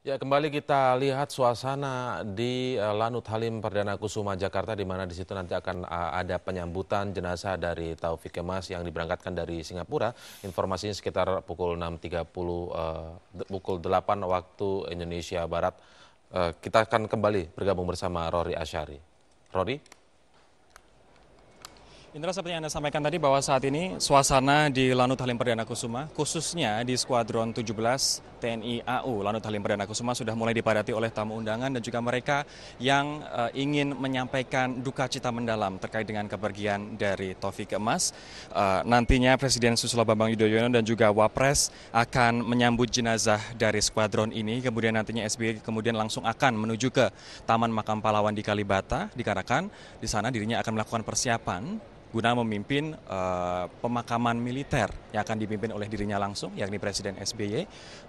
Ya, kembali kita lihat suasana di eh, Lanut Halim Perdana Kusuma Jakarta di mana di situ nanti akan eh, ada penyambutan jenazah dari Taufik Kemas yang diberangkatkan dari Singapura. Informasinya sekitar pukul 6.30 uh, eh, pukul 8 waktu Indonesia Barat. kita akan kembali bergabung bersama Rory Asyari. Rory? Indra, seperti yang Anda sampaikan tadi bahwa saat ini suasana di Lanut Halim Perdana Kusuma, khususnya di Skuadron 17 TNI AU Lanut Halim Perdana Kusuma sudah mulai dipadati oleh tamu undangan dan juga mereka yang uh, ingin menyampaikan duka cita mendalam terkait dengan kepergian dari Taufik Emas. Uh, nantinya Presiden Susilo Bambang Yudhoyono dan juga Wapres akan menyambut jenazah dari skuadron ini. Kemudian nantinya SBY kemudian langsung akan menuju ke Taman Makam Pahlawan di Kalibata, dikarenakan Di sana dirinya akan melakukan persiapan guna memimpin uh, pemakaman militer yang akan dipimpin oleh dirinya langsung, yakni Presiden SBY,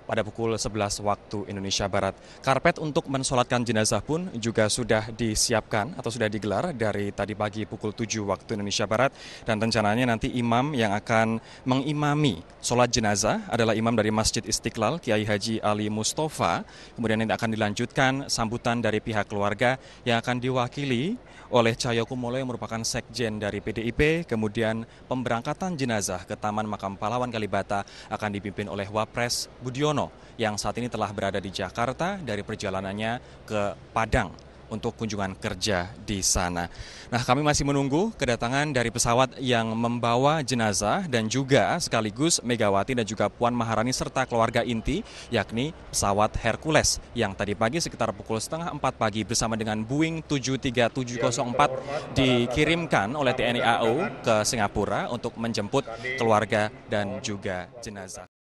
pada pukul 11 waktu Indonesia Barat. Karpet untuk mensolatkan jenazah pun juga sudah disiapkan atau sudah digelar dari tadi pagi pukul 7 waktu Indonesia Barat, dan rencananya nanti imam yang akan mengimami sholat jenazah adalah imam dari Masjid Istiqlal, Kiai Haji Ali Mustafa, kemudian ini akan dilanjutkan sambutan dari pihak keluarga yang akan diwakili oleh Cahyokumolo yang merupakan sekjen dari PDI KIP, kemudian pemberangkatan jenazah ke Taman Makam Pahlawan Kalibata akan dipimpin oleh Wapres Budiono yang saat ini telah berada di Jakarta dari perjalanannya ke Padang untuk kunjungan kerja di sana. Nah, kami masih menunggu kedatangan dari pesawat yang membawa jenazah dan juga sekaligus Megawati dan juga Puan Maharani serta keluarga inti, yakni pesawat Hercules yang tadi pagi sekitar pukul setengah empat pagi bersama dengan Boeing 73704 dikirimkan oleh TNI AU ke Singapura untuk menjemput keluarga dan juga jenazah.